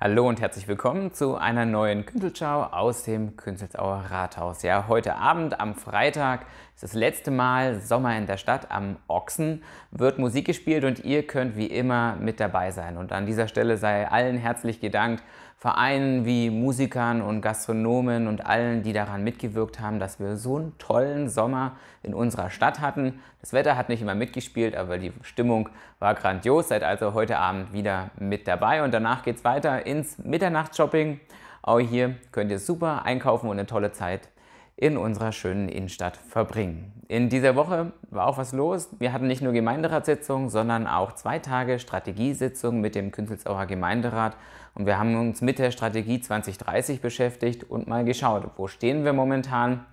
Hallo und herzlich willkommen zu einer neuen Küntelschau aus dem Künzelsauer Rathaus. Ja, heute Abend am Freitag ist das letzte Mal Sommer in der Stadt am Ochsen wird Musik gespielt und ihr könnt wie immer mit dabei sein. Und an dieser Stelle sei allen herzlich gedankt, Vereinen wie Musikern und Gastronomen und allen, die daran mitgewirkt haben, dass wir so einen tollen Sommer in unserer Stadt hatten. Das Wetter hat nicht immer mitgespielt, aber die Stimmung war grandios. Seid also heute Abend wieder mit dabei und danach geht's weiter ins Mitternachtsshopping. Auch hier könnt ihr super einkaufen und eine tolle Zeit in unserer schönen Innenstadt verbringen. In dieser Woche war auch was los. Wir hatten nicht nur Gemeinderatssitzungen, sondern auch zwei Tage Strategiesitzungen mit dem Künzelsauer Gemeinderat. Und wir haben uns mit der Strategie 2030 beschäftigt und mal geschaut, wo stehen wir momentan,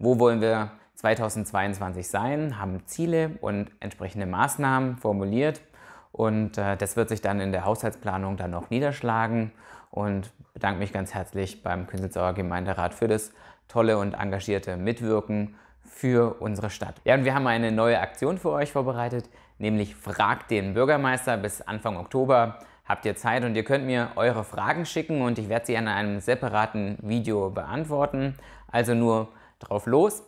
wo wollen wir 2022 sein, haben Ziele und entsprechende Maßnahmen formuliert und äh, das wird sich dann in der Haushaltsplanung dann noch niederschlagen. Und bedanke mich ganz herzlich beim Künzelsauer Gemeinderat für das tolle und engagierte Mitwirken für unsere Stadt. Ja, und wir haben eine neue Aktion für euch vorbereitet, nämlich Frag den Bürgermeister bis Anfang Oktober. Habt ihr Zeit und ihr könnt mir eure Fragen schicken und ich werde sie in einem separaten Video beantworten. Also nur drauf los.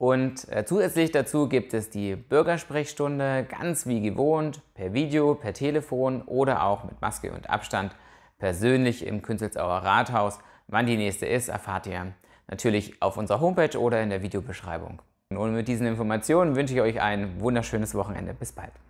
Und äh, zusätzlich dazu gibt es die Bürgersprechstunde ganz wie gewohnt per Video, per Telefon oder auch mit Maske und Abstand persönlich im Künzelsauer Rathaus. Wann die nächste ist, erfahrt ihr natürlich auf unserer Homepage oder in der Videobeschreibung. Und mit diesen Informationen wünsche ich euch ein wunderschönes Wochenende. Bis bald.